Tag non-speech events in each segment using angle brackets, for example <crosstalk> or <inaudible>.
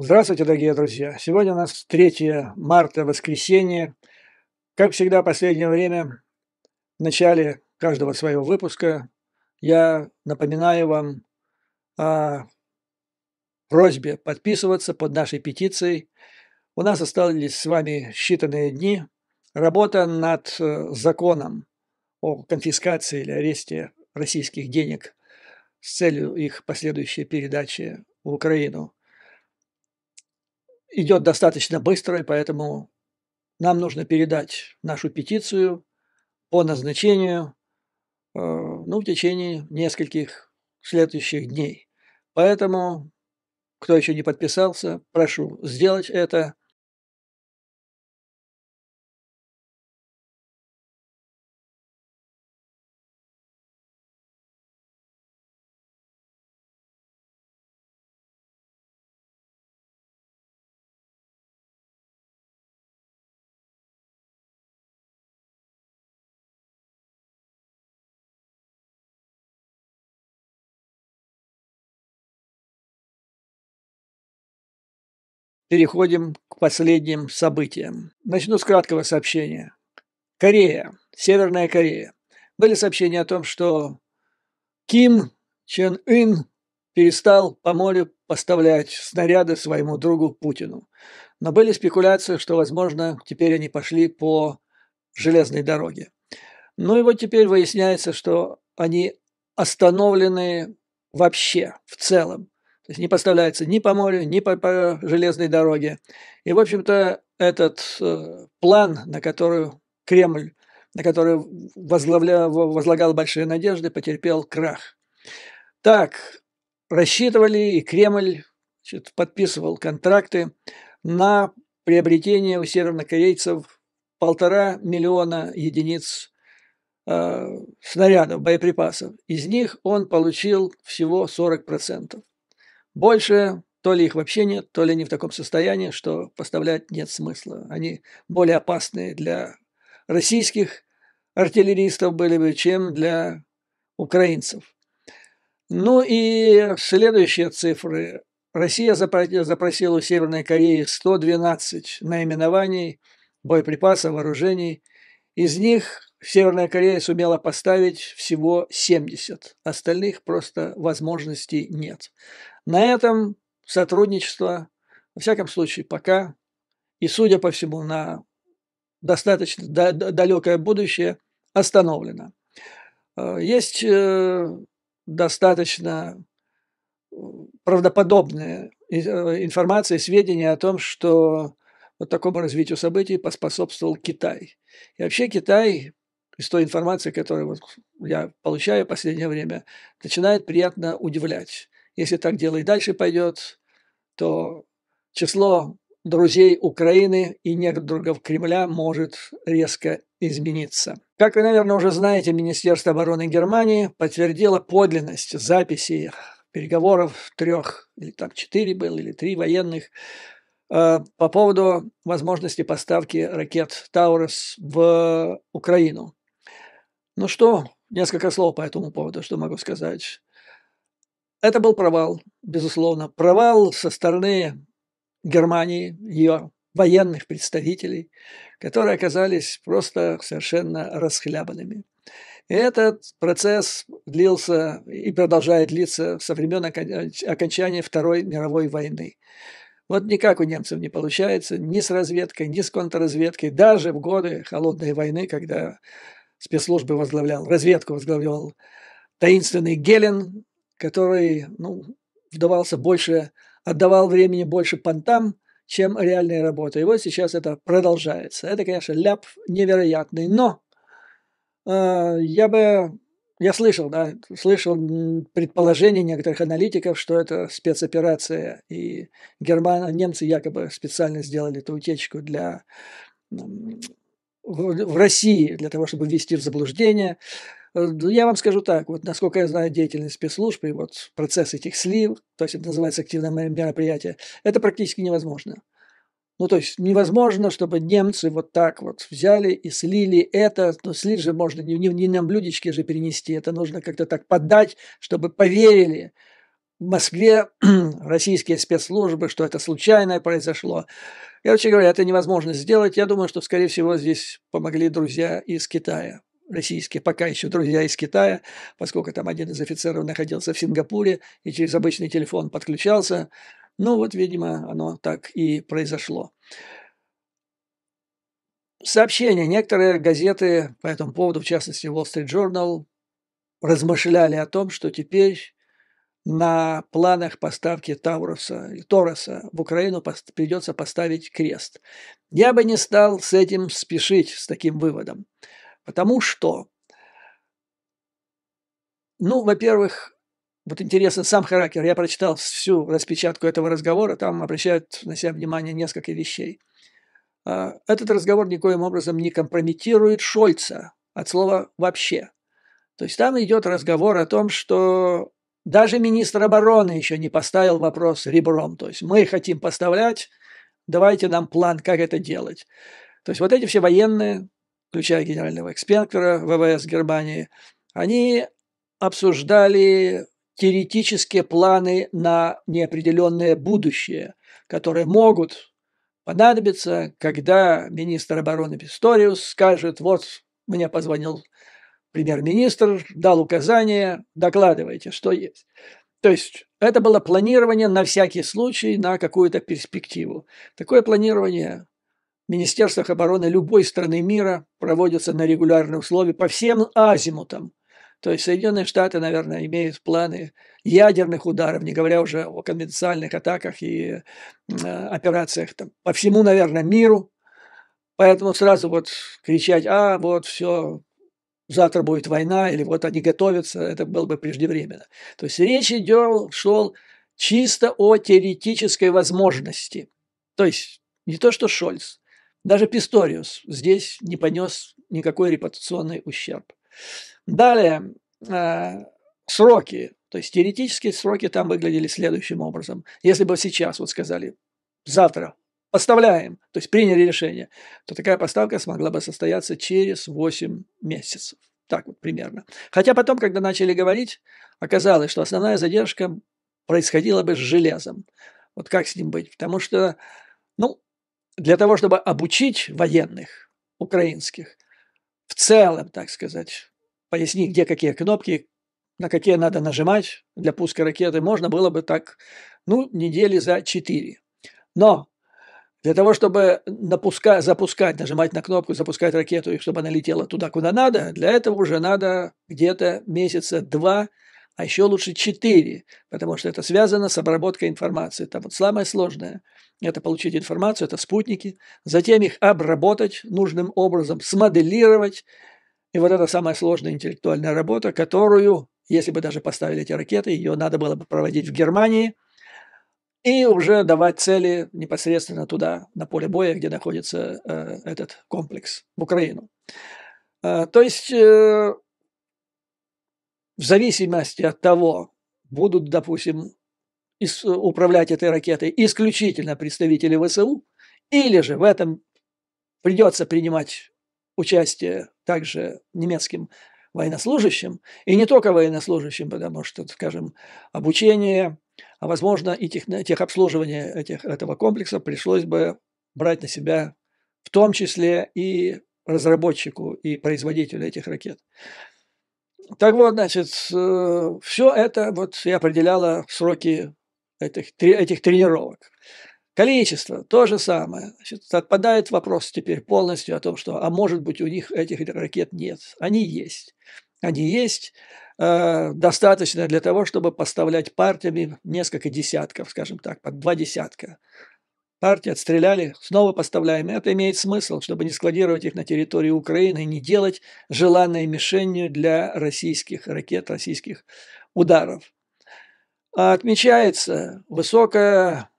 Здравствуйте, дорогие друзья! Сегодня у нас 3 марта, воскресенье. Как всегда, в последнее время, в начале каждого своего выпуска, я напоминаю вам о просьбе подписываться под нашей петицией. У нас остались с вами считанные дни. Работа над э, законом о конфискации или аресте российских денег с целью их последующей передачи в Украину – идет достаточно быстро, и поэтому нам нужно передать нашу петицию по назначению э, ну, в течение нескольких следующих дней. Поэтому, кто еще не подписался, прошу сделать это. переходим к последним событиям. Начну с краткого сообщения. Корея, Северная Корея. Были сообщения о том, что Ким Чен Ын перестал по морю поставлять снаряды своему другу Путину. Но были спекуляции, что, возможно, теперь они пошли по железной дороге. Ну и вот теперь выясняется, что они остановлены вообще, в целом. То есть не поставляется ни по морю, ни по, по железной дороге. И, в общем-то, этот э, план, на который Кремль, на который возглавля, возлагал большие надежды, потерпел крах. Так, рассчитывали, и Кремль значит, подписывал контракты на приобретение у севернокорейцев полтора миллиона единиц э, снарядов, боеприпасов. Из них он получил всего 40%. Больше то ли их вообще нет, то ли они в таком состоянии, что поставлять нет смысла. Они более опасны для российских артиллеристов были бы, чем для украинцев. Ну и следующие цифры. Россия запросила у Северной Кореи 112 наименований боеприпасов, вооружений. Из них Северная Корея сумела поставить всего 70. Остальных просто возможностей нет. На этом сотрудничество, во всяком случае, пока, и, судя по всему, на достаточно далекое будущее остановлено. Э, есть э, достаточно э, правдоподобная информация, сведения о том, что вот такому развитию событий поспособствовал Китай. И вообще Китай из той информации, которую вот я получаю в последнее время, начинает приятно удивлять. Если так дело и дальше пойдет, то число друзей Украины и недругов Кремля может резко измениться. Как вы, наверное, уже знаете, Министерство обороны Германии подтвердило подлинность записей переговоров трех, или так четыре было, или три военных, э, по поводу возможности поставки ракет «Таурус» в Украину. Ну что, несколько слов по этому поводу, что могу сказать. Это был провал, безусловно. Провал со стороны Германии, ее военных представителей, которые оказались просто совершенно расхлябанными. И этот процесс длился и продолжает длиться со времен окончания Второй мировой войны. Вот никак у немцев не получается, ни с разведкой, ни с контрразведкой, даже в годы Холодной войны, когда спецслужбы возглавлял, разведку возглавлял таинственный Гелен, который ну, вдавался больше, отдавал времени больше понтам, чем реальной работы. И вот сейчас это продолжается. Это, конечно, ляп невероятный, но э, я бы, я слышал, да, слышал предположение некоторых аналитиков, что это спецоперация, и герман, немцы якобы специально сделали эту утечку для в России для того, чтобы ввести в заблуждение. Э, я вам скажу так, вот насколько я знаю деятельность спецслужб и вот процесс этих слив, то есть это называется активное мероприятие, это практически невозможно. Ну, то есть невозможно, чтобы немцы вот так вот взяли и слили это. но ну, слить же можно, не, не, не на блюдечке же перенести, это нужно как-то так подать, чтобы поверили, в Москве <clears throat> российские спецслужбы, что это случайное произошло. Я вообще говорю, это невозможно сделать. Я думаю, что, скорее всего, здесь помогли друзья из Китая российские, пока еще друзья из Китая, поскольку там один из офицеров находился в Сингапуре и через обычный телефон подключался. Ну вот, видимо, оно так и произошло. Сообщения. Некоторые газеты по этому поводу, в частности Wall Street Journal, размышляли о том, что теперь на планах поставки Тауруса и Тороса в Украину придется поставить крест. Я бы не стал с этим спешить, с таким выводом. Потому что, ну, во-первых, вот интересно, сам характер. я прочитал всю распечатку этого разговора, там обращают на себя внимание несколько вещей. А, этот разговор никоим образом не компрометирует Шольца от слова «вообще». То есть там идет разговор о том, что даже министр обороны еще не поставил вопрос ребром. То есть мы хотим поставлять, давайте нам план, как это делать. То есть вот эти все военные, включая генерального экспектора ВВС Германии, они обсуждали теоретические планы на неопределенное будущее, которые могут понадобиться, когда министр обороны Писториус скажет, вот мне позвонил премьер-министр дал указание, докладывайте, что есть. То есть это было планирование на всякий случай, на какую-то перспективу. Такое планирование в Министерствах обороны любой страны мира проводится на регулярной условии по всем азимутам. То есть Соединенные Штаты, наверное, имеют планы ядерных ударов, не говоря уже о конвенциальных атаках и э, операциях там, по всему, наверное, миру. Поэтому сразу вот кричать, а вот все, завтра будет война, или вот они готовятся, это было бы преждевременно. То есть речь идет, шел чисто о теоретической возможности. То есть не то, что Шольц, даже Писториус здесь не понес никакой репутационный ущерб. Далее, э, сроки. То есть теоретические сроки там выглядели следующим образом. Если бы сейчас вот сказали, завтра поставляем, то есть приняли решение, то такая поставка смогла бы состояться через 8 месяцев. Так вот примерно. Хотя потом, когда начали говорить, оказалось, что основная задержка происходила бы с железом. Вот как с ним быть? Потому что, ну, для того, чтобы обучить военных украинских, в целом, так сказать, пояснить, где какие кнопки, на какие надо нажимать для пуска ракеты, можно было бы так, ну, недели за четыре. Но для того, чтобы напуска... запускать, нажимать на кнопку, запускать ракету, и чтобы она летела туда, куда надо, для этого уже надо где-то месяца два, а еще лучше четыре, потому что это связано с обработкой информации. Там вот самое сложное – это получить информацию, это спутники, затем их обработать нужным образом, смоделировать. И вот это самая сложная интеллектуальная работа, которую, если бы даже поставили эти ракеты, ее надо было бы проводить в Германии – и уже давать цели непосредственно туда, на поле боя, где находится э, этот комплекс, в Украину. Э, то есть э, в зависимости от того, будут, допустим, из, управлять этой ракетой исключительно представители ВСУ, или же в этом придется принимать участие также немецким военнослужащим, и не только военнослужащим, потому что, скажем, обучение, а возможно и тех, техобслуживание этих, этого комплекса пришлось бы брать на себя в том числе и разработчику и производителю этих ракет. Так вот, значит, э, все это вот и определяло сроки этих, этих тренировок. Количество то же самое. Значит, отпадает вопрос теперь полностью о том, что, а может быть, у них этих ракет нет. Они есть. Они есть. Э, достаточно для того, чтобы поставлять партиями несколько десятков, скажем так, по два десятка. Партии отстреляли, снова поставляем. Это имеет смысл, чтобы не складировать их на территории Украины и не делать желанной мишенью для российских ракет, российских ударов. А отмечается высокая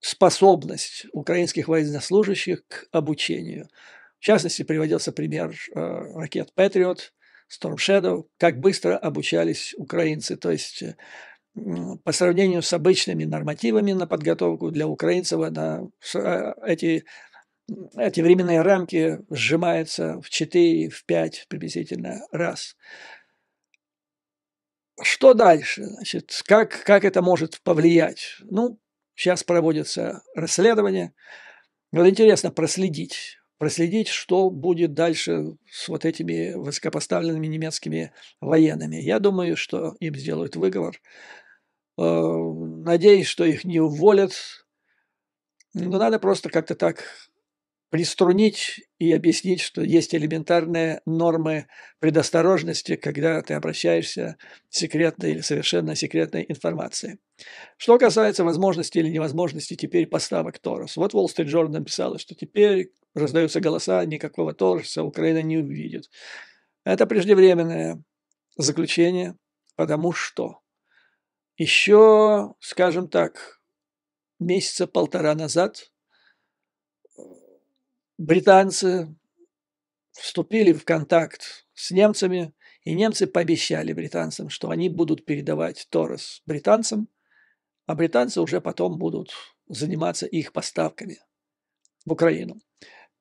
способность украинских военнослужащих к обучению. В частности, приводился пример э, ракет «Патриот», Storm Shadow, как быстро обучались украинцы. То есть э, по сравнению с обычными нормативами на подготовку для украинцев, она, э, эти, эти временные рамки сжимаются в 4, в 5 приблизительно раз. Что дальше? Значит, как, как это может повлиять? Ну, сейчас проводится расследование. Вот интересно проследить, проследить, что будет дальше с вот этими высокопоставленными немецкими военными. Я думаю, что им сделают выговор. Э, надеюсь, что их не уволят. Но надо просто как-то так приструнить и объяснить, что есть элементарные нормы предосторожности, когда ты обращаешься к секретной или совершенно секретной информации. Что касается возможности или невозможности теперь поставок Торос. Вот Wall Street Journal написала, что теперь Раздаются голоса, никакого торжества Украина не увидит. Это преждевременное заключение, потому что еще, скажем так, месяца полтора назад э, британцы вступили в контакт с немцами, и немцы пообещали британцам, что они будут передавать Торос британцам, а британцы уже потом будут заниматься их поставками в Украину.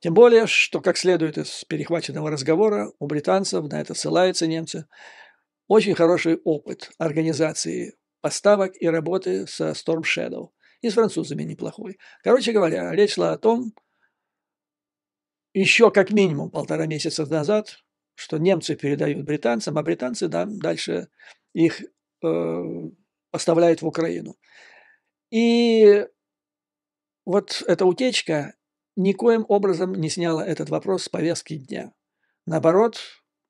Тем более, что, как следует из перехваченного разговора, у британцев, на это ссылаются немцы, очень хороший опыт организации поставок и работы со Storm Shadow. И с французами неплохой. Короче говоря, речь шла о том, еще как минимум полтора месяца назад, что немцы передают британцам, а британцы да, дальше их э, поставляют в Украину. И вот эта утечка никоим образом не сняло этот вопрос с повестки дня. Наоборот,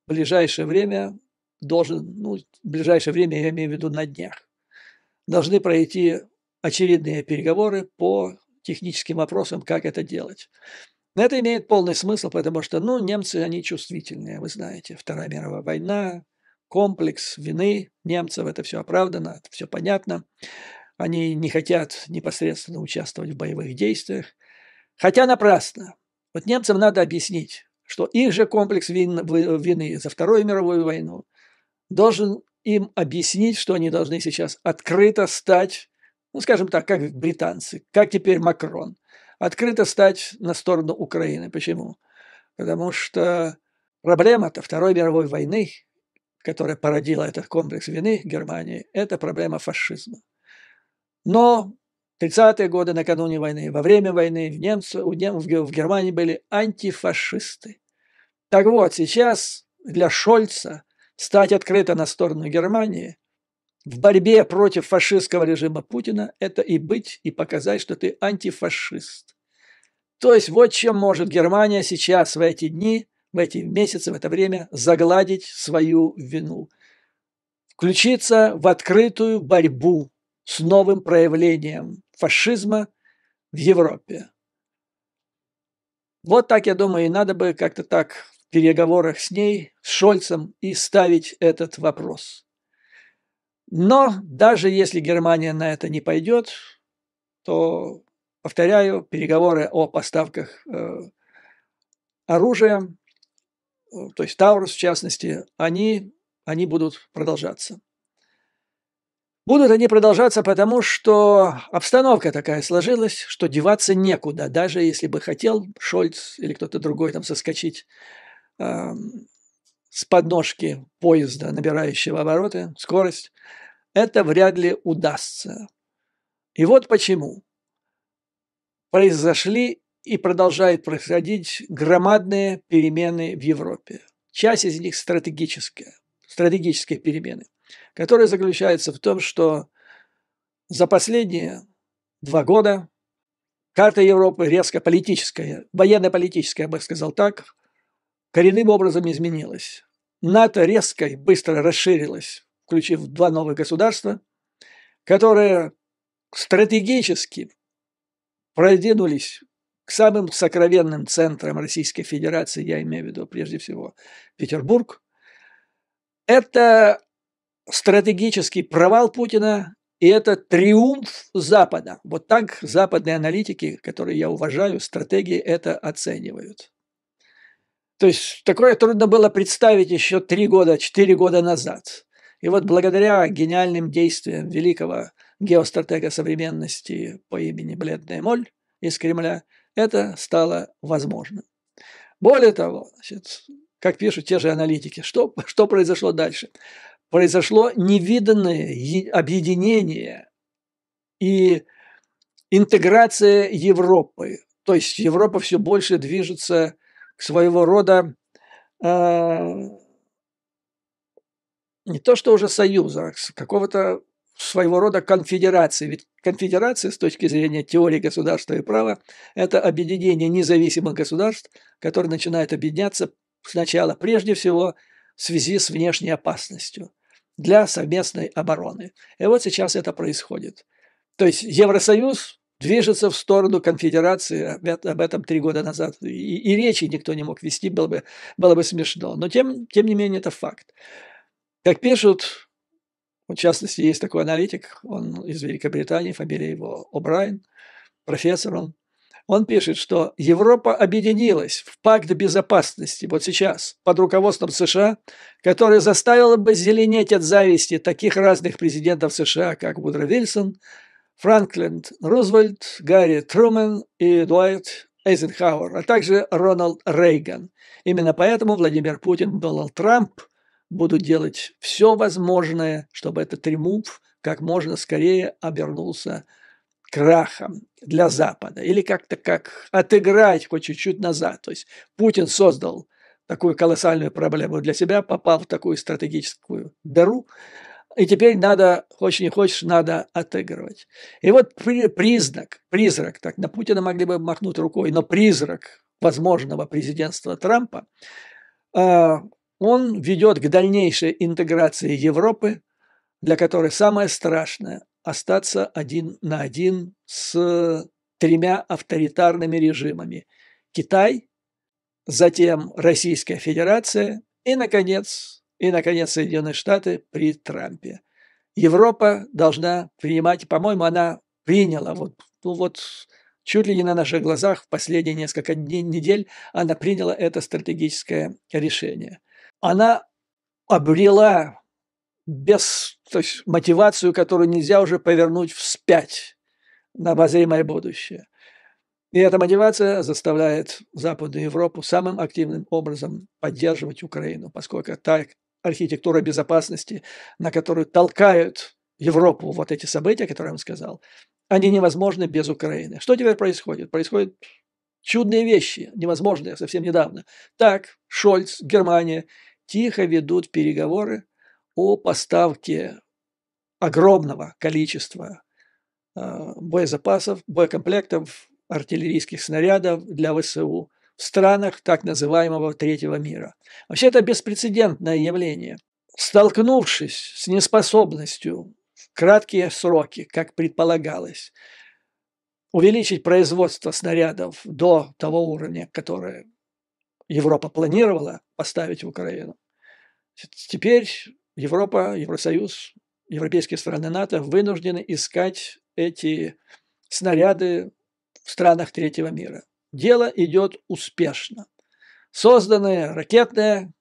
в ближайшее время должен, ну, в ближайшее время я имею в виду на днях, должны пройти очередные переговоры по техническим вопросам, как это делать. это имеет полный смысл, потому что, ну, немцы, они чувствительные, вы знаете. Вторая мировая война, комплекс вины немцев, это все оправдано, это все понятно. Они не хотят непосредственно участвовать в боевых действиях. Хотя напрасно. Вот немцам надо объяснить, что их же комплекс вин, вины за Вторую мировую войну должен им объяснить, что они должны сейчас открыто стать, ну, скажем так, как британцы, как теперь Макрон, открыто стать на сторону Украины. Почему? Потому что проблема-то Второй мировой войны, которая породила этот комплекс вины Германии, это проблема фашизма. Но 30-е годы накануне войны, во время войны в немцы, у нем, в, в Германии были антифашисты. Так вот, сейчас для Шольца стать открыто на сторону Германии в борьбе против фашистского режима Путина – это и быть, и показать, что ты антифашист. То есть вот чем может Германия сейчас в эти дни, в эти месяцы, в это время загладить свою вину. Включиться в открытую борьбу с новым проявлением фашизма в Европе. Вот так, я думаю, и надо бы как-то так в переговорах с ней, с Шольцем, и ставить этот вопрос. Но даже если Германия на это не пойдет, то, повторяю, переговоры о поставках э, оружия, э, то есть Таурус в частности, они, они будут продолжаться. Будут они продолжаться потому, что обстановка такая сложилась, что деваться некуда, даже если бы хотел Шольц или кто-то другой там соскочить э, с подножки поезда, набирающего обороты, скорость, это вряд ли удастся. И вот почему. Произошли и продолжают происходить громадные перемены в Европе. Часть из них стратегическая, стратегические перемены которая заключается в том, что за последние два года карта Европы резко политическая, военно-политическая, я бы сказал так, коренным образом изменилась. НАТО резко и быстро расширилось, включив два новых государства, которые стратегически продвинулись к самым сокровенным центрам Российской Федерации, я имею в виду прежде всего Петербург. Это стратегический провал Путина и это триумф Запада. Вот так западные аналитики, которые я уважаю, стратегии это оценивают. То есть такое трудно было представить еще три года, четыре года назад. И вот благодаря гениальным действиям великого геостратега современности по имени Бледная Моль из Кремля, это стало возможным. Более того, значит, как пишут те же аналитики, что, что произошло дальше? произошло невиданное объединение и интеграция Европы. То есть Европа все больше движется к своего рода э, не то что уже союза, а какого-то своего рода конфедерации. Ведь конфедерация с точки зрения теории государства и права – это объединение независимых государств, которые начинают объединяться сначала, прежде всего, в связи с внешней опасностью – для совместной обороны. И вот сейчас это происходит. То есть Евросоюз движется в сторону конфедерации, а, об этом три года назад и, и речи никто не мог вести, было бы, было бы смешно. Но тем, тем не менее это факт. Как пишут, в частности, есть такой аналитик, он из Великобритании, фамилия его О'Брайен, профессор он, он пишет, что Европа объединилась в пакт безопасности вот сейчас под руководством США, который заставил бы зеленеть от зависти таких разных президентов США, как Вудро Вильсон, Франклин Рузвельт, Гарри Трумен и Дуайт Эйзенхауэр, а также Рональд Рейган. Именно поэтому Владимир Путин, Дональд Трамп будут делать все возможное, чтобы этот триумф как можно скорее обернулся крахом для Запада или как-то как отыграть хоть чуть-чуть назад. То есть Путин создал такую колоссальную проблему для себя, попал в такую стратегическую дыру, и теперь надо, хочешь не хочешь, надо отыгрывать. И вот признак, призрак, так на Путина могли бы махнуть рукой, но призрак возможного президентства Трампа, э, он ведет к дальнейшей интеграции Европы, для которой самое страшное остаться один на один с тремя авторитарными режимами – Китай, затем Российская Федерация и, наконец, и, наконец, Соединенные Штаты при Трампе. Европа должна принимать, по-моему, она приняла, вот, ну вот чуть ли не на наших глазах в последние несколько дней, недель она приняла это стратегическое решение. Она обрела без то есть мотивацию, которую нельзя уже повернуть вспять на обозримое будущее. И эта мотивация заставляет Западную Европу самым активным образом поддерживать Украину, поскольку та архитектура безопасности, на которую толкают Европу вот эти события, которые я вам сказал, они невозможны без Украины. Что теперь происходит? Происходят чудные вещи, невозможные совсем недавно. Так, Шольц, Германия тихо ведут переговоры о поставке огромного количества э, боезапасов, боекомплектов, артиллерийских снарядов для ВСУ в странах так называемого третьего мира. Вообще это беспрецедентное явление. Столкнувшись с неспособностью в краткие сроки, как предполагалось, увеличить производство снарядов до того уровня, который Европа планировала поставить в Украину, теперь Европа, Евросоюз европейские страны НАТО вынуждены искать эти снаряды в странах третьего мира. Дело идет успешно. Созданы ракетная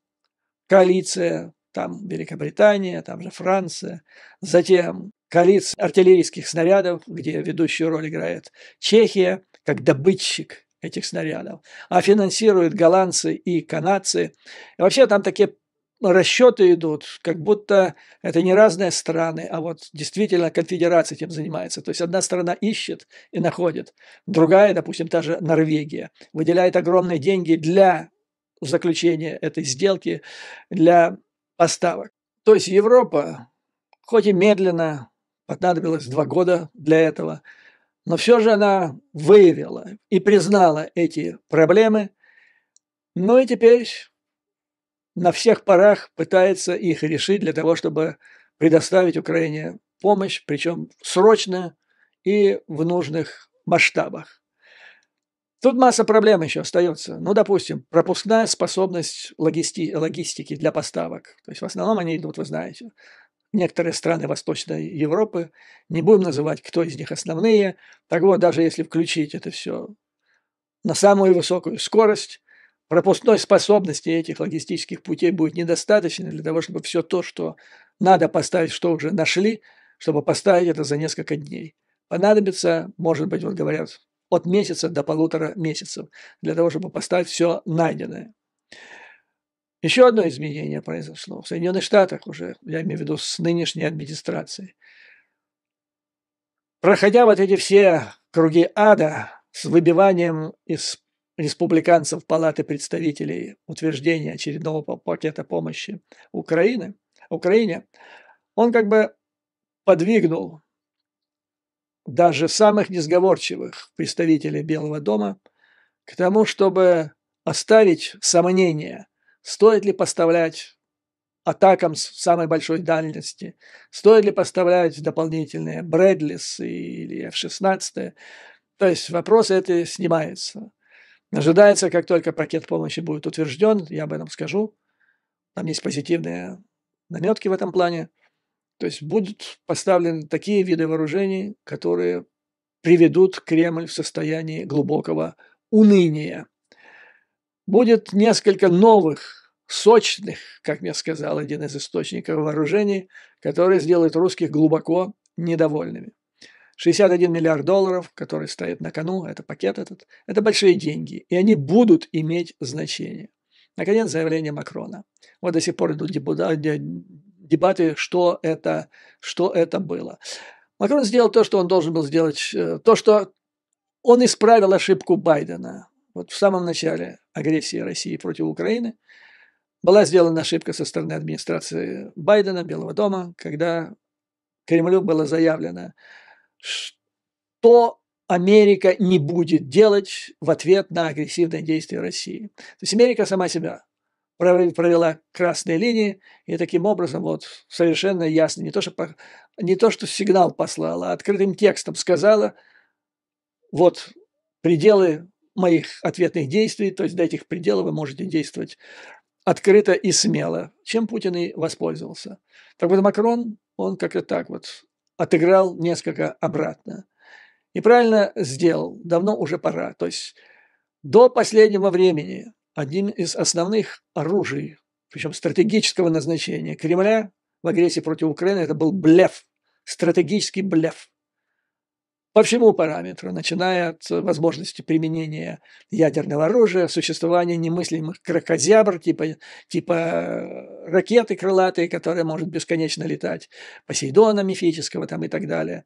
коалиция, там Великобритания, там же Франция, затем коалиция артиллерийских снарядов, где ведущую роль играет Чехия, как добытчик этих снарядов, а финансируют голландцы и канадцы. И вообще там такие ну, расчеты идут, как будто это не разные страны, а вот действительно конфедерация этим занимается. То есть одна страна ищет и находит, другая, допустим, та же Норвегия, выделяет огромные деньги для заключения этой сделки, для поставок. То есть Европа, хоть и медленно, понадобилось два года для этого, но все же она выявила и признала эти проблемы. Ну и теперь на всех парах пытается их решить для того, чтобы предоставить Украине помощь, причем срочно и в нужных масштабах. Тут масса проблем еще остается. Ну, допустим, пропускная способность логисти- логистики для поставок. То есть в основном они идут, вы знаете, некоторые страны Восточной Европы. Не будем называть, кто из них основные. Так вот, даже если включить это все на самую высокую скорость, пропускной способности этих логистических путей будет недостаточно для того, чтобы все то, что надо поставить, что уже нашли, чтобы поставить это за несколько дней. Понадобится, может быть, вот говорят, от месяца до полутора месяцев для того, чтобы поставить все найденное. Еще одно изменение произошло в Соединенных Штатах уже, я имею в виду с нынешней администрацией. Проходя вот эти все круги ада с выбиванием из республиканцев Палаты представителей утверждения очередного пакета помощи Украины, Украине, он как бы подвигнул даже самых несговорчивых представителей Белого дома к тому, чтобы оставить сомнение, стоит ли поставлять атакам с самой большой дальности, стоит ли поставлять дополнительные Брэдлис или F-16. То есть вопрос это снимается. Ожидается, как только пакет помощи будет утвержден, я об этом скажу. Там есть позитивные наметки в этом плане. То есть будут поставлены такие виды вооружений, которые приведут Кремль в состояние глубокого уныния. Будет несколько новых, сочных, как мне сказал один из источников вооружений, которые сделают русских глубоко недовольными. 61 миллиард долларов, который стоит на кону, это пакет этот, это большие деньги, и они будут иметь значение. Наконец, заявление Макрона. Вот до сих пор идут дебаты, что это, что это было. Макрон сделал то, что он должен был сделать, э, то, что он исправил ошибку Байдена. Вот в самом начале агрессии России против Украины была сделана ошибка со стороны администрации Байдена, Белого дома, когда Кремлю было заявлено, что Америка не будет делать в ответ на агрессивные действия России. То есть Америка сама себя провела красные линии, и таким образом вот совершенно ясно, не то, что, не то, что сигнал послала, а открытым текстом сказала, вот пределы моих ответных действий, то есть до этих пределов вы можете действовать открыто и смело, чем Путин и воспользовался. Так вот Макрон, он как-то так вот отыграл несколько обратно. И правильно сделал, давно уже пора. То есть до последнего времени одним из основных оружий, причем стратегического назначения Кремля в агрессии против Украины, это был блеф, стратегический блеф по всему параметру, начиная от э, возможности применения ядерного оружия, существования немыслимых крокозябр, типа, типа э, ракеты крылатые, которые может бесконечно летать, Посейдона мифического там и так далее.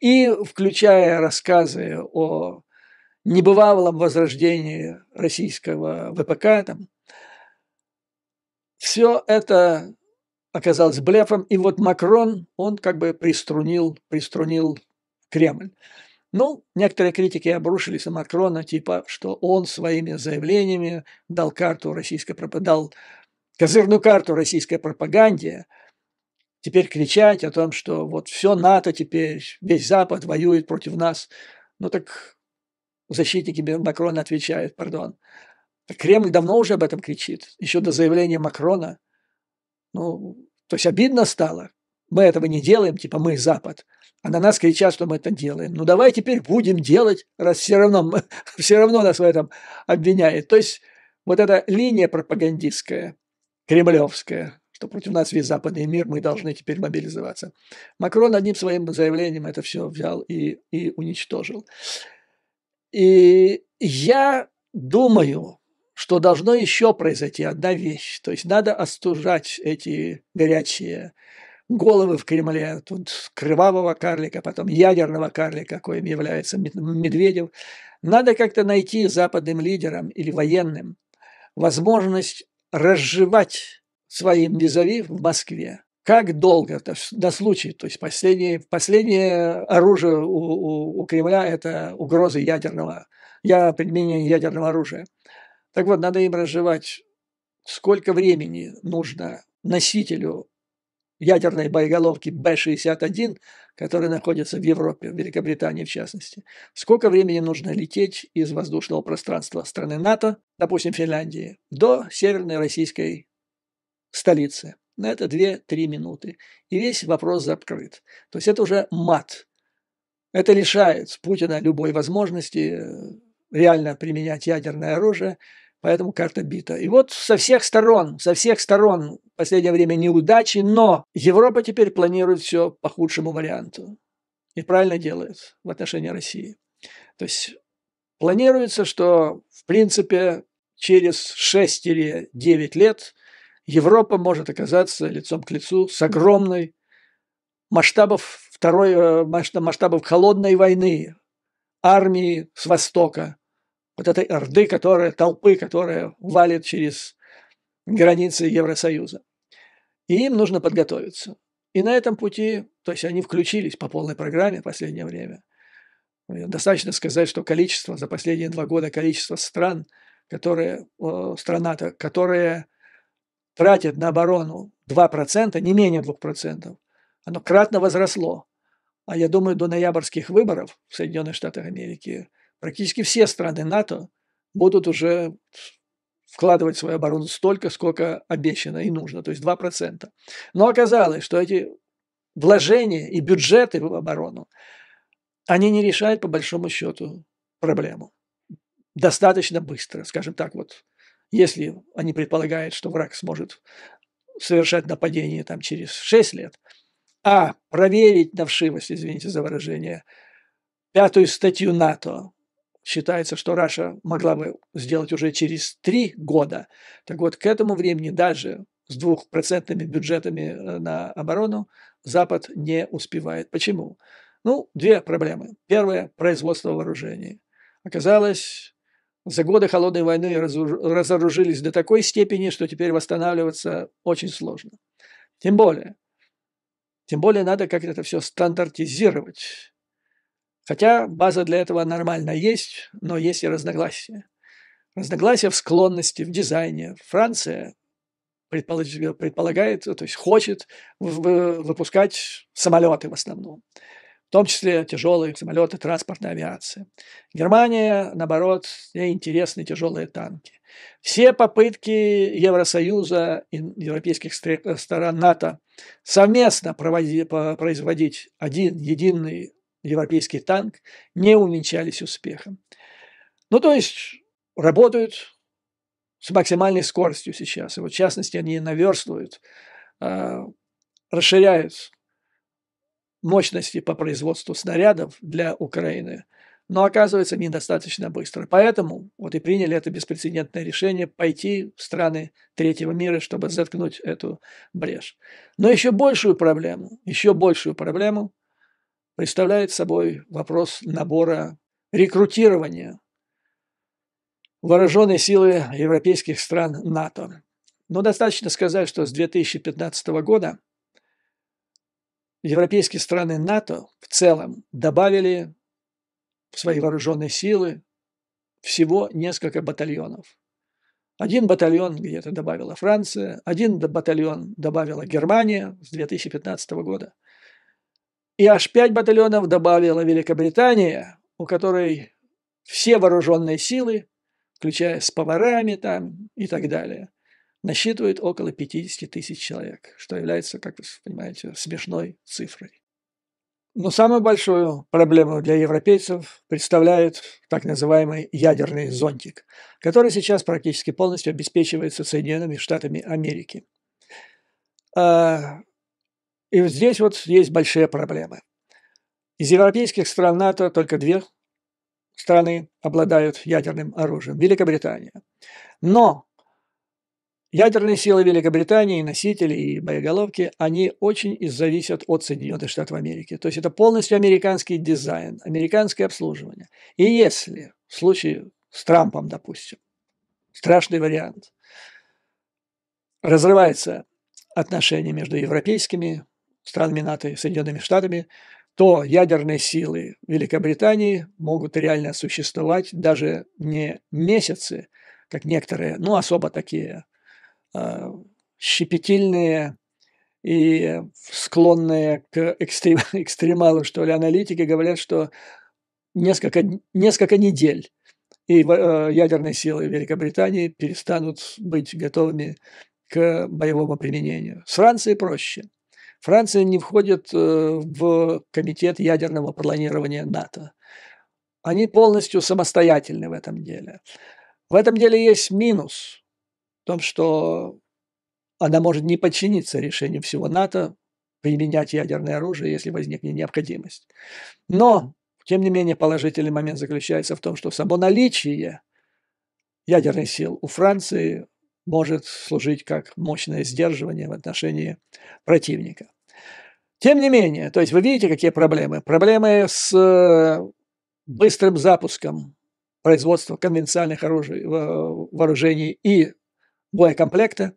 И включая рассказы о небывалом возрождении российского ВПК, там, все это оказалось блефом. И вот Макрон, он как бы приструнил, приструнил Кремль. Ну, некоторые критики обрушились на Макрона, типа, что он своими заявлениями дал карту российской дал козырную карту российской пропаганде, теперь кричать о том, что вот все НАТО теперь, весь Запад воюет против нас. Ну так защитники Макрона отвечают, пардон. Кремль давно уже об этом кричит, еще до заявления Макрона. Ну, то есть обидно стало. Мы этого не делаем, типа мы Запад а на нас кричат, что мы это делаем. Ну давай теперь будем делать, раз все равно, <laughs> все равно нас в этом обвиняют. То есть вот эта линия пропагандистская, кремлевская, что против нас весь западный мир, мы должны теперь мобилизоваться. Макрон одним своим заявлением это все взял и, и уничтожил. И я думаю, что должно еще произойти одна вещь. То есть надо остужать эти горячие головы в Кремле, тут кровавого карлика, потом ядерного карлика, коим является Медведев. Надо как-то найти западным лидерам или военным возможность разжевать своим визави в Москве. Как долго это до случай? То есть последнее, последнее оружие у, у, у Кремля – это угрозы ядерного, я, применение ядерного оружия. Так вот, надо им разжевать, сколько времени нужно носителю ядерной боеголовки Б-61, которая находится в Европе, в Великобритании в частности. Сколько времени нужно лететь из воздушного пространства страны НАТО, допустим, Финляндии, до северной российской столицы? На это 2-3 минуты. И весь вопрос закрыт. То есть это уже мат. Это лишает Путина любой возможности э, реально применять ядерное оружие поэтому карта бита. И вот со всех сторон, со всех сторон в последнее время неудачи, но Европа теперь планирует все по худшему варианту. И правильно делает в отношении России. То есть планируется, что в принципе через 6-9 лет Европа может оказаться лицом к лицу с огромной масштабов второй э, масштабов холодной войны армии с востока – вот этой орды, которая, толпы, которая валит через границы Евросоюза. И им нужно подготовиться. И на этом пути, то есть они включились по полной программе в последнее время. Э, достаточно сказать, что количество за последние два года количество стран, которые, страна которые тратят на оборону 2%, не менее 2%, оно кратно возросло. А я думаю, до ноябрьских выборов в Соединенных Штатах Америки практически все страны НАТО будут уже вкладывать в свою оборону столько, сколько обещано и нужно, то есть 2%. Но оказалось, что эти вложения и бюджеты в оборону, они не решают по большому счету проблему. Достаточно быстро, скажем так, вот если они предполагают, что враг сможет совершать нападение там через 6 лет, а проверить на вшивость, извините за выражение, пятую статью НАТО считается, что Раша могла бы сделать уже через три года. Так вот, к этому времени даже с двухпроцентными бюджетами э, на оборону Запад не успевает. Почему? Ну, две проблемы. Первое производство вооружений. Оказалось, за годы холодной войны разоружились до такой степени, что теперь восстанавливаться очень сложно. Тем более, тем более надо как-то это все стандартизировать. Хотя база для этого нормально есть, но есть и разногласия. Разногласия в склонности, в дизайне. Франция предполагает, то есть хочет выпускать самолеты в основном. В том числе тяжелые самолеты транспортной авиации. Германия, наоборот, ей интересны тяжелые танки. Все попытки Евросоюза и европейских стран э, НАТО совместно производить один единый европейский танк, не увенчались успехом. Ну, то есть работают с максимальной скоростью сейчас. И вот, в частности, они наверстывают, э, расширяют мощности по производству снарядов для Украины, но оказывается недостаточно быстро. Поэтому вот и приняли это беспрецедентное решение пойти в страны третьего мира, чтобы заткнуть эту брешь. Но еще большую проблему, еще большую проблему представляет собой вопрос набора рекрутирования вооруженной силы европейских стран НАТО. Но достаточно сказать, что с 2015 года европейские страны НАТО в целом добавили в свои вооруженные силы всего несколько батальонов. Один батальон где-то добавила Франция, один батальон добавила Германия с 2015 года – и аж пять батальонов добавила Великобритания, у которой все вооруженные силы, включая с поварами там и так далее, насчитывают около 50 тысяч человек, что является, как вы понимаете, смешной цифрой. Но самую большую проблему для европейцев представляет так называемый ядерный зонтик, который сейчас практически полностью обеспечивается Соединенными Штатами Америки. А, и вот здесь вот есть большие проблемы. Из европейских стран НАТО только две страны обладают ядерным оружием. Великобритания. Но ядерные силы Великобритании, носители и боеголовки, они очень зависят от Соединенных Штатов Америки. То есть это полностью американский дизайн, американское обслуживание. И если в случае с Трампом, допустим, страшный вариант, разрывается отношения между европейскими странами НАТО и Соединенными Штатами, то ядерные силы Великобритании могут реально существовать даже не месяцы, как некоторые, ну, особо такие э, щепетильные и склонные к экстрем, <laughs> экстремалу, что ли, аналитики говорят, что несколько, несколько недель и э, ядерные силы Великобритании перестанут быть готовыми к боевому применению. С Францией проще – Франция не входит э, в комитет ядерного планирования НАТО. Они полностью самостоятельны в этом деле. В этом деле есть минус в том, что она может не подчиниться решению всего НАТО, применять ядерное оружие, если возникнет необходимость. Но, тем не менее, положительный момент заключается в том, что само наличие ядерных сил у Франции может служить как мощное сдерживание в отношении противника. Тем не менее, то есть вы видите, какие проблемы? Проблемы с э, быстрым запуском производства конвенциальных оружий, вооружений и боекомплекта.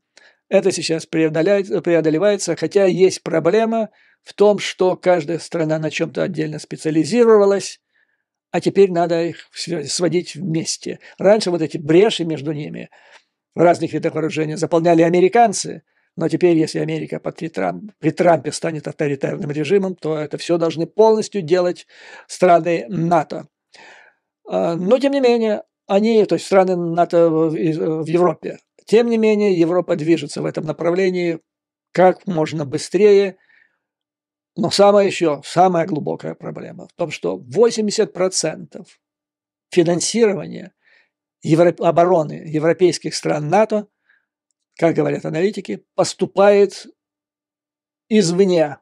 Это сейчас преодолевается, хотя есть проблема в том, что каждая страна на чем-то отдельно специализировалась, а теперь надо их сводить вместе. Раньше вот эти бреши между ними – в разных видах вооружения заполняли американцы, но теперь, если Америка под, при, Трамп, при Трампе станет авторитарным режимом, то это все должны полностью делать страны НАТО. А, но, тем не менее, они, то есть страны НАТО в, Европе, тем не менее, Европа движется в этом направлении как можно быстрее. Но самая еще, самая глубокая проблема в том, что 80% финансирования Европ... обороны европейских стран НАТО, как говорят аналитики, поступает извне,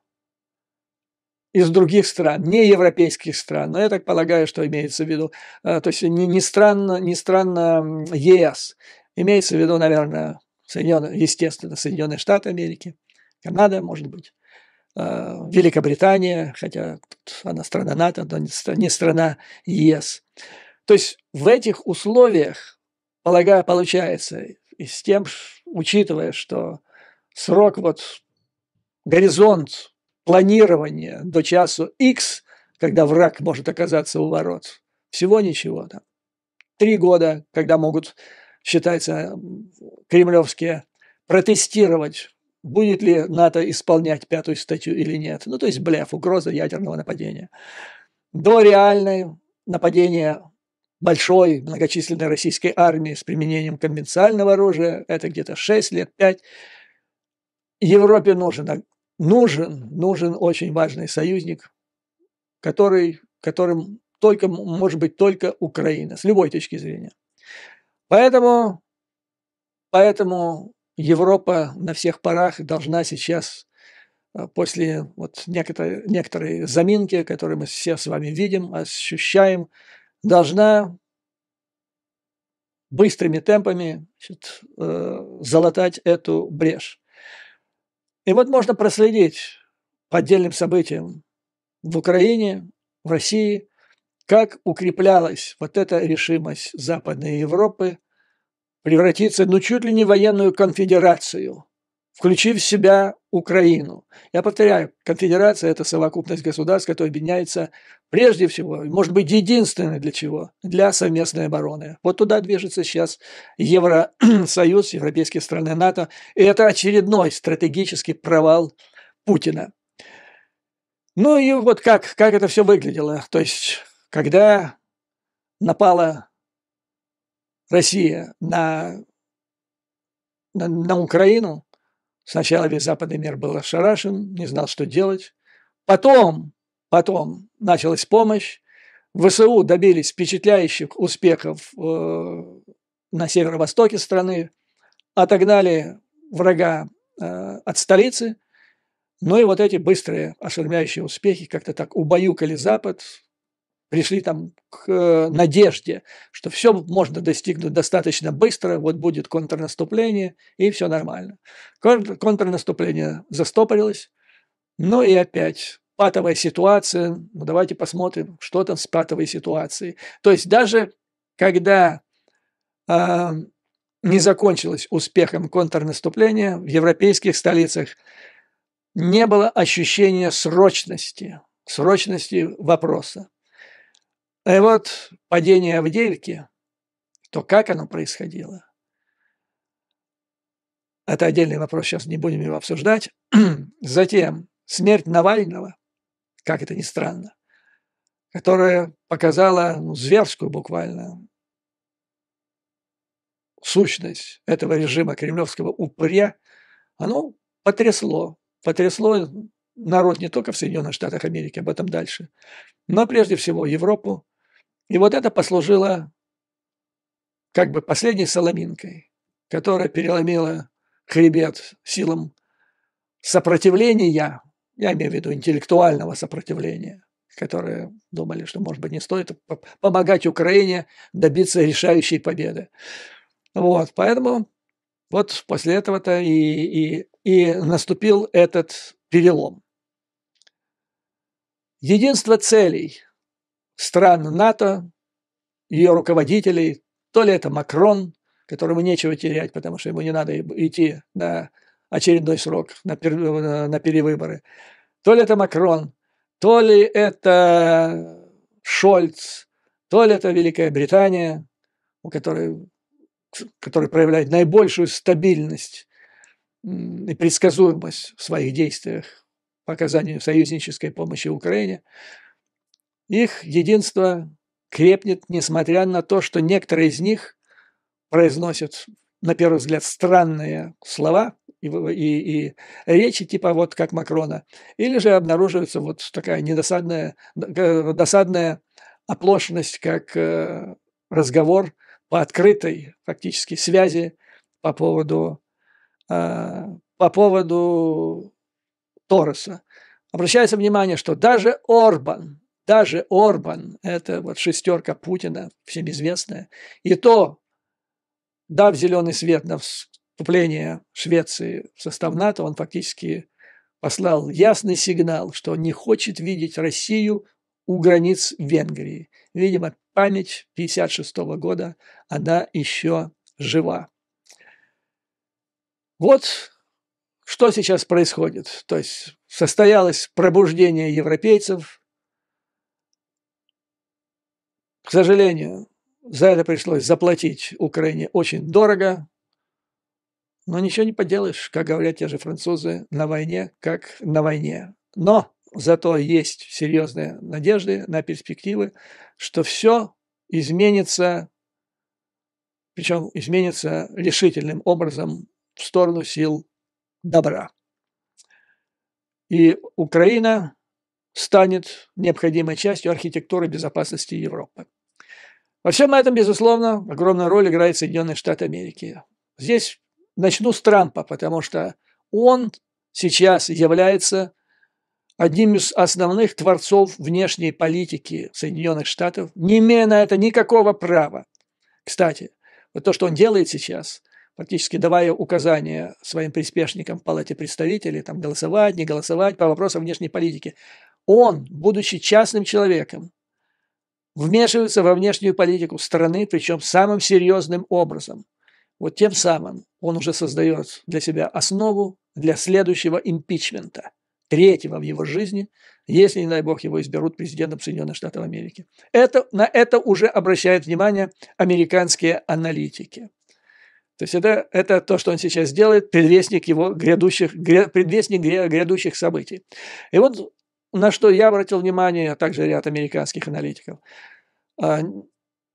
из других стран, не европейских стран. Но я так полагаю, что имеется в виду. Э, то есть не, не, стран, не стран ЕС. Имеется в виду, наверное, Соединенные, естественно, Соединенные Штаты Америки, Канада, может быть, э, Великобритания, хотя она страна НАТО, но не страна ЕС. То есть в этих условиях, полагаю, получается, и с тем, учитывая, что срок, вот горизонт планирования до часу X, когда враг может оказаться у ворот, всего ничего там. Три года, когда могут, считается, кремлевские протестировать, будет ли НАТО исполнять пятую статью или нет. Ну, то есть блеф, угроза ядерного нападения. До реальной нападения большой многочисленной российской армии с применением конвенциального оружия, это где-то 6 лет, 5. Европе нужен, нужен, нужен очень важный союзник, который, которым только, может быть только Украина, с любой точки зрения. Поэтому, поэтому Европа на всех парах должна сейчас э, после вот некоторой, некоторой заминки, которую мы все с вами видим, ощущаем, должна быстрыми темпами значит, э, залатать эту брешь. И вот можно проследить по отдельным событиям в Украине, в России, как укреплялась вот эта решимость Западной Европы превратиться, ну, чуть ли не военную конфедерацию, включив в себя Украину. Я повторяю, конфедерация – это совокупность государств, которые объединяются Прежде всего, может быть, единственное для чего? Для совместной обороны. Вот туда движется сейчас Евросоюз, европейские страны НАТО. И это очередной стратегический провал Путина. Ну и вот как, как это все выглядело. То есть, когда напала Россия на, на, на Украину, сначала весь западный мир был ошарашен, не знал, что делать. Потом, потом началась помощь. ВСУ добились впечатляющих успехов э, на северо-востоке страны, отогнали врага э, от столицы. Ну и вот эти быстрые ошеломляющие успехи как-то так убаюкали Запад, пришли там к э, надежде, что все можно достигнуть достаточно быстро, вот будет контрнаступление, и все нормально. Контрнаступление застопорилось, ну и опять патовая ситуация, ну давайте посмотрим, что там с патовой ситуацией. То есть даже когда э, не закончилось успехом контрнаступления в европейских столицах, не было ощущения срочности, срочности вопроса. И а вот падение Авдеевки, то как оно происходило? Это отдельный вопрос, сейчас не будем его обсуждать. <clears throat> Затем смерть Навального – как это ни странно, которая показала ну, зверскую буквально сущность этого режима кремлевского упыря, оно потрясло. Потрясло народ не только в Соединенных Штатах Америки, об этом дальше, но прежде всего Европу. И вот это послужило как бы последней соломинкой, которая переломила хребет силам сопротивления я имею в виду интеллектуального сопротивления, которые думали, что, может быть, не стоит помогать Украине добиться решающей победы. Вот, поэтому вот после этого-то и, и, и наступил этот перелом. Единство целей стран НАТО, ее руководителей, то ли это Макрон, которому нечего терять, потому что ему не надо идти на очередной срок на, пер, на перевыборы. То ли это Макрон, то ли это Шольц, то ли это Великая Британия, у которой, которая проявляет наибольшую стабильность и предсказуемость в своих действиях по оказанию союзнической помощи Украине, их единство крепнет, несмотря на то, что некоторые из них произносят, на первый взгляд, странные слова, и, и, и речи типа вот как Макрона, или же обнаруживается вот такая недосадная, э, досадная оплошность, как э, разговор по открытой фактически связи по поводу, э, по поводу Тороса. Обращается внимание, что даже Орбан, даже Орбан, это вот шестерка Путина, всем известная, и то, дав зеленый свет на вступление Швеции в состав НАТО, он фактически послал ясный сигнал, что он не хочет видеть Россию у границ Венгрии. Видимо, память 1956 года, она еще жива. Вот что сейчас происходит. То есть состоялось пробуждение европейцев. К сожалению, за это пришлось заплатить Украине очень дорого, но ничего не поделаешь, как говорят те же французы, на войне, как на войне. Но зато есть серьезные надежды на перспективы, что все изменится, причем изменится решительным образом в сторону сил добра. И Украина станет необходимой частью архитектуры безопасности Европы. Во всем этом, безусловно, огромную роль играет Соединенные Штаты Америки. Здесь начну с Трампа, потому что он сейчас является одним из основных творцов внешней политики Соединенных Штатов, не имея на это никакого права. Кстати, вот то, что он делает сейчас, фактически давая указания своим приспешникам в Палате представителей, там голосовать, не голосовать по вопросам внешней политики, он, будучи частным человеком, вмешивается во внешнюю политику страны, причем самым серьезным образом – вот тем самым он уже создает для себя основу для следующего импичмента, третьего в его жизни, если, не дай бог, его изберут президентом Соединенных Штатов Америки. Это, на это уже обращают внимание американские аналитики. То есть это, это то, что он сейчас делает, предвестник его грядущих, предвестник грядущих событий. И вот на что я обратил внимание, а также ряд американских аналитиков. А,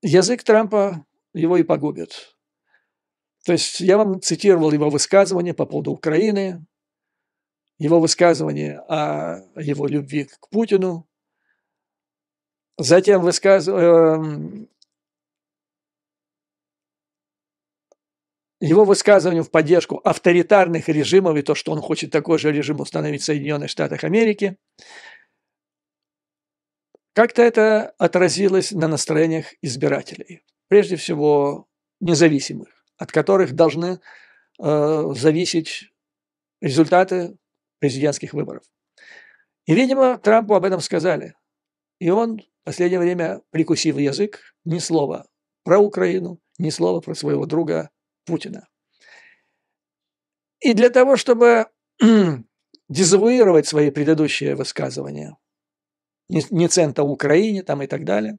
язык Трампа его и погубит. То есть я вам цитировал его высказывание по поводу Украины, его высказывание о его любви к Путину, затем высказ... Эм, его высказыванию в поддержку авторитарных режимов и то, что он хочет такой же режим установить в Соединенных Штатах Америки, как-то это отразилось на настроениях избирателей, прежде всего независимых от которых должны э, зависеть результаты президентских выборов. И, видимо, Трампу об этом сказали. И он в последнее время, прикусил язык, ни слова про Украину, ни слова про своего друга Путина. И для того, чтобы <clears throat> дезавуировать свои предыдущие высказывания, не цента Украине там и так далее,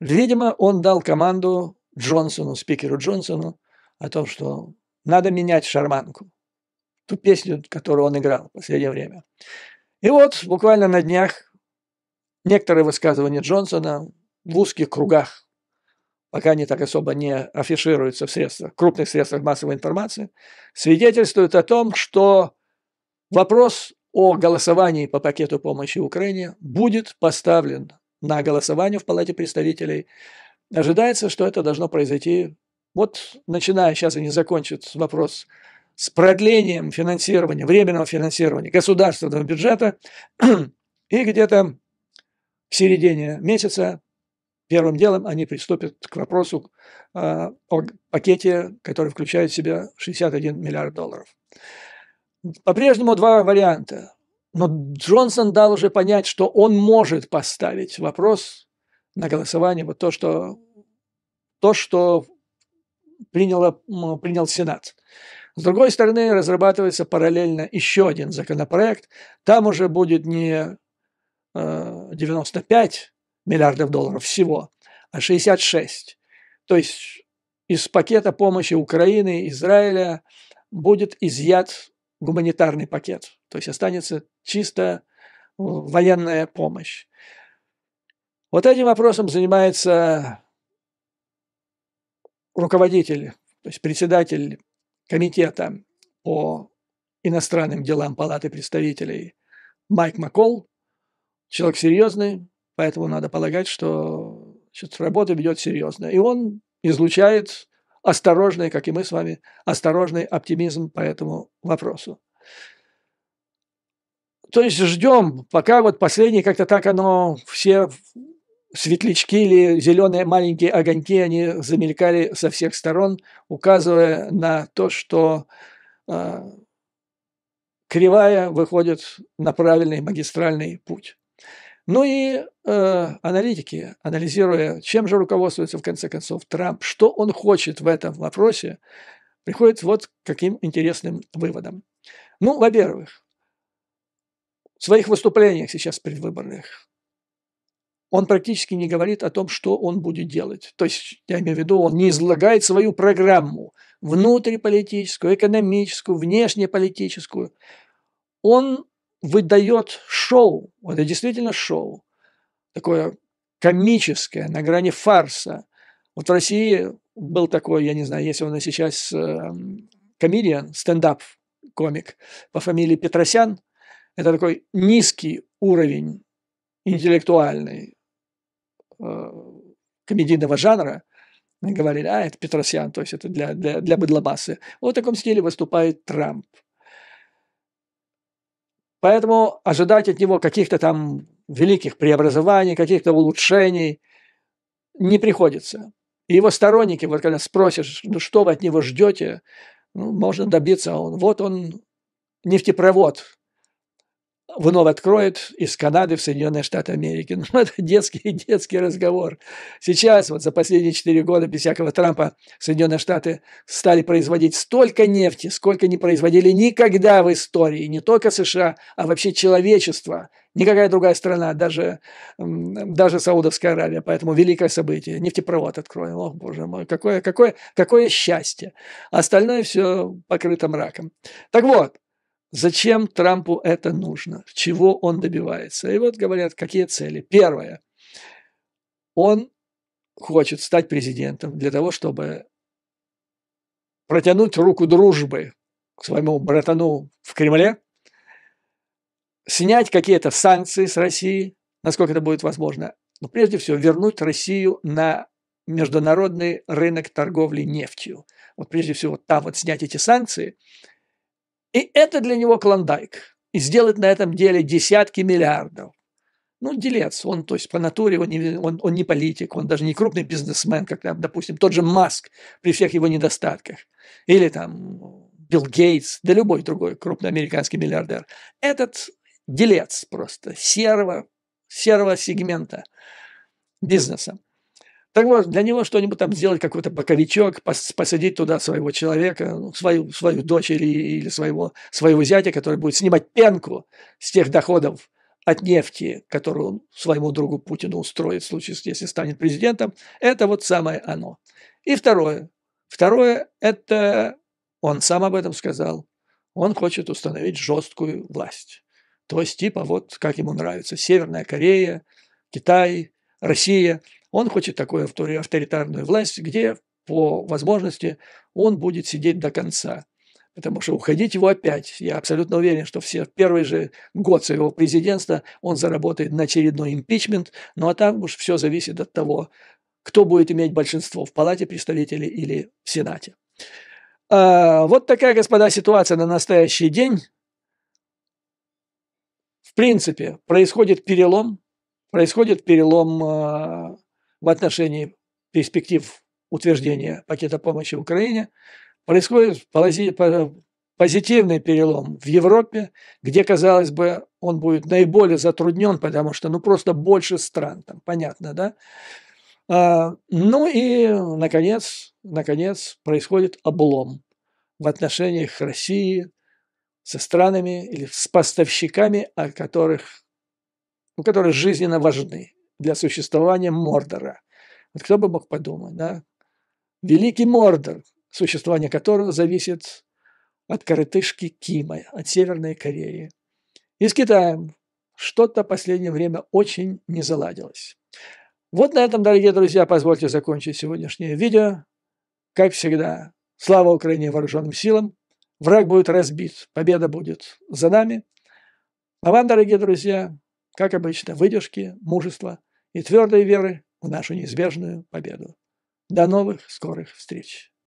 видимо, он дал команду Джонсону, спикеру Джонсону, о том, что надо менять шарманку. Ту песню, которую он играл в последнее время. И вот буквально на днях некоторые высказывания Джонсона в узких кругах, пока они так особо не афишируются в средствах, крупных средствах массовой информации, свидетельствуют о том, что вопрос о голосовании по пакету помощи Украине будет поставлен на голосование в Палате представителей. Ожидается, что это должно произойти вот начиная, сейчас я не закончу вопрос, с продлением финансирования, временного финансирования государственного бюджета, <clears throat> и где-то в середине месяца первым делом они приступят к вопросу э, о пакете, который включает в себя 61 миллиард долларов. По-прежнему два варианта. Но Джонсон дал уже понять, что он может поставить вопрос на голосование вот то, что то, что приняло, принял Сенат. С другой стороны, разрабатывается параллельно еще один законопроект. Там уже будет не 95 э, миллиардов долларов всего, а 66. То есть из пакета помощи Украины, Израиля будет изъят гуманитарный пакет. То есть останется чисто э, военная помощь. Вот этим вопросом занимается руководитель, то есть председатель комитета по иностранным делам Палаты представителей Майк Маккол, человек серьезный, поэтому надо полагать, что значит, работа ведет серьезно. И он излучает осторожный, как и мы с вами, осторожный оптимизм по этому вопросу. То есть ждем, пока вот последний как-то так оно все Светлячки или зеленые маленькие огоньки, они замелькали со всех сторон, указывая на то, что э, кривая выходит на правильный магистральный путь. Ну и э, аналитики, анализируя, чем же руководствуется в конце концов Трамп, что он хочет в этом вопросе, приходят вот к каким интересным выводам. Ну, во-первых, в своих выступлениях сейчас предвыборных он практически не говорит о том, что он будет делать. То есть, я имею в виду, он не излагает свою программу внутриполитическую, экономическую, внешнеполитическую. Он выдает шоу, это действительно шоу, такое комическое, на грани фарса. Вот в России был такой, я не знаю, если он и сейчас э, комедиан, стендап-комик по фамилии Петросян. Это такой низкий уровень интеллектуальный, Э, комедийного жанра, говорили, а, это Петросян, то есть это для, для, для быдломассы. Вот в таком стиле выступает Трамп. Поэтому ожидать от него каких-то там великих преобразований, каких-то улучшений не приходится. И его сторонники, вот когда спросишь, ну что вы от него ждете, ну, можно добиться, а он, вот он нефтепровод, вновь откроет из Канады в Соединенные Штаты Америки. <laughs> Ну, это детский, детский разговор. Сейчас, вот за последние четыре года, без всякого Трампа, Соединенные Штаты стали производить столько нефти, сколько не производили никогда в истории. И не только США, а вообще человечество. Никакая другая страна, даже, даже Саудовская Аравия. Поэтому великое событие. Нефтепровод откроем. Ох, боже мой, какое, какое, какое счастье. Остальное все покрыто мраком. Так вот, Зачем Трампу это нужно? Чего он добивается? И вот говорят, какие цели. Первое. Он хочет стать президентом для того, чтобы протянуть руку дружбы к своему братану в Кремле, снять какие-то санкции с России, насколько это будет возможно, но прежде всего вернуть Россию на международный рынок торговли нефтью. Вот прежде всего там вот снять эти санкции – и это для него клондайк. И сделать на этом деле десятки миллиардов. Ну, делец, он, то есть, по натуре, он не, он, он не политик, он даже не крупный бизнесмен, как, там, допустим, тот же Маск при всех его недостатках. Или там Билл Гейтс, да любой другой крупный американский миллиардер. Этот делец просто серого, серого сегмента бизнеса. Так вот, для него что-нибудь там сделать, какой-то боковичок, посадить туда своего человека, ну, свою, свою дочь или, или своего, своего зятя, который будет снимать пенку с тех доходов от нефти, которую он своему другу Путину устроит в случае, если станет президентом, это вот самое оно. И второе. Второе – это, он сам об этом сказал, он хочет установить жесткую власть. То есть типа вот, как ему нравится, Северная Корея, Китай, Россия – он хочет такую авторитарную власть, где по возможности он будет сидеть до конца. Потому что уходить его опять, я абсолютно уверен, что все в первый же год своего президентства он заработает на очередной импичмент, ну а там уж все зависит от того, кто будет иметь большинство в Палате представителей или в Сенате. А, вот такая, господа, ситуация на настоящий день. В принципе, происходит перелом, происходит перелом а, в отношении перспектив утверждения пакета помощи Украине, происходит позитивный перелом в Европе, где, казалось бы, он будет наиболее затруднен, потому что ну просто больше стран, там, понятно, да? А, ну и, наконец, наконец, происходит облом в отношениях России со странами или с поставщиками, о которых, ну, которые жизненно важны для существования Мордора. Вот кто бы мог подумать, да? Великий Мордор, существование которого зависит от коротышки Кима, от Северной Кореи. И с Китаем что-то в последнее время очень не заладилось. Вот на этом, дорогие друзья, позвольте закончить сегодняшнее видео. Как всегда, слава Украине вооруженным силам. Враг будет разбит, победа будет за нами. А вам, дорогие друзья, как обычно, выдержки, мужество, и твердой веры в нашу неизбежную победу. До новых скорых встреч!